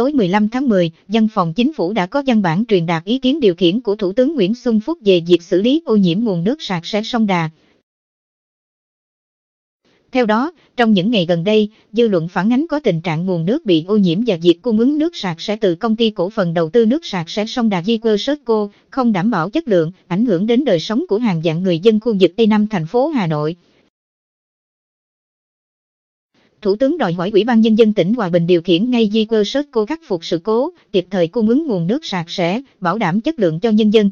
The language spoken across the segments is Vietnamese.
tối 15 tháng 10, Văn phòng Chính phủ đã có văn bản truyền đạt ý kiến điều khiển của Thủ tướng Nguyễn Xuân Phúc về việc xử lý ô nhiễm nguồn nước sạch sẽ sông Đà. Theo đó, trong những ngày gần đây, dư luận phản ánh có tình trạng nguồn nước bị ô nhiễm và việc cung ứng nước sạch sẽ từ công ty cổ phần đầu tư nước sạch sẽ sông Đà Di Quơ Sớtco không đảm bảo chất lượng, ảnh hưởng đến đời sống của hàng vạn người dân khu vực Tây Nam thành phố Hà Nội. Thủ tướng đòi hỏi Ủy ban Nhân dân tỉnh Hòa Bình điều khiển ngay di cơ sớt cô khắc phục sự cố, kịp thời cung ứng nguồn nước sạch sẽ, bảo đảm chất lượng cho nhân dân.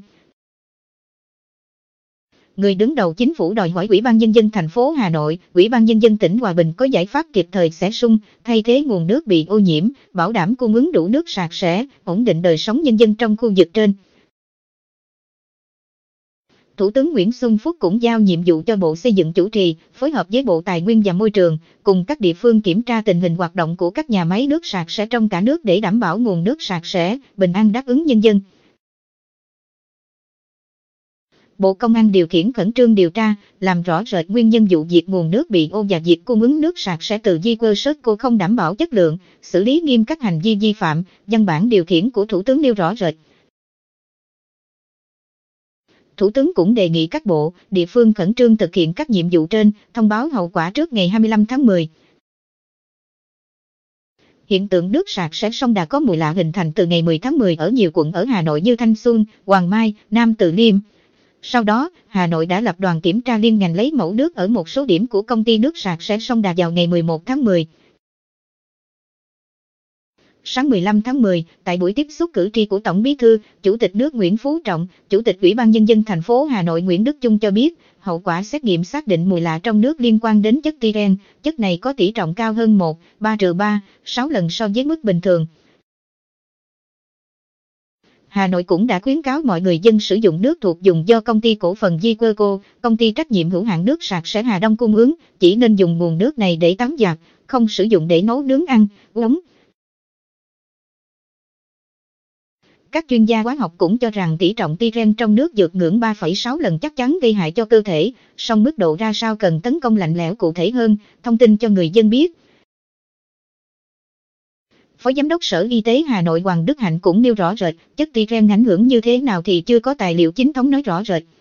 Người đứng đầu chính phủ đòi hỏi Ủy ban Nhân dân thành phố Hà Nội, Ủy ban Nhân dân tỉnh Hòa Bình có giải pháp kịp thời sẽ sung, thay thế nguồn nước bị ô nhiễm, bảo đảm cung ứng đủ nước sạch sẽ, ổn định đời sống nhân dân trong khu vực trên. Thủ tướng Nguyễn Xuân Phúc cũng giao nhiệm vụ cho Bộ Xây dựng chủ trì, phối hợp với Bộ Tài nguyên và Môi trường, cùng các địa phương kiểm tra tình hình hoạt động của các nhà máy nước sạch sẽ trong cả nước để đảm bảo nguồn nước sạch sẽ, bình an đáp ứng nhân dân. Bộ Công an điều khiển khẩn trương điều tra, làm rõ rệt nguyên nhân vụ việc nguồn nước bị ô và việc cung ứng nước sạch sẽ từ di quơ sớt cô không đảm bảo chất lượng, xử lý nghiêm các hành vi vi phạm, văn bản điều khiển của Thủ tướng nêu rõ rệt. Thủ tướng cũng đề nghị các bộ, địa phương khẩn trương thực hiện các nhiệm vụ trên, thông báo hậu quả trước ngày 25 tháng 10. Hiện tượng nước sạc sẽ sông đã có mùi lạ hình thành từ ngày 10 tháng 10 ở nhiều quận ở Hà Nội như Thanh Xuân, Hoàng Mai, Nam Từ Liêm. Sau đó, Hà Nội đã lập đoàn kiểm tra liên ngành lấy mẫu nước ở một số điểm của công ty nước sạc sẽ sông Đà vào ngày 11 tháng 10 sáng 15 tháng 10, tại buổi tiếp xúc cử tri của Tổng Bí thư, Chủ tịch nước Nguyễn Phú Trọng, Chủ tịch Ủy ban Nhân dân thành phố Hà Nội Nguyễn Đức Chung cho biết, hậu quả xét nghiệm xác định mùi lạ trong nước liên quan đến chất tyren, chất này có tỷ trọng cao hơn 1, 3 3, 6 lần so với mức bình thường. Hà Nội cũng đã khuyến cáo mọi người dân sử dụng nước thuộc dùng do công ty cổ phần Diqueco, công ty trách nhiệm hữu hạn nước sạch sẽ Hà Đông cung ứng, chỉ nên dùng nguồn nước này để tắm giặt, không sử dụng để nấu nướng ăn, uống. Các chuyên gia hóa học cũng cho rằng tỷ trọng tyren trong nước vượt ngưỡng 3,6 lần chắc chắn gây hại cho cơ thể, song mức độ ra sao cần tấn công lạnh lẽo cụ thể hơn, thông tin cho người dân biết. Phó Giám đốc Sở Y tế Hà Nội Hoàng Đức Hạnh cũng nêu rõ rệt, chất tyren ảnh hưởng như thế nào thì chưa có tài liệu chính thống nói rõ rệt.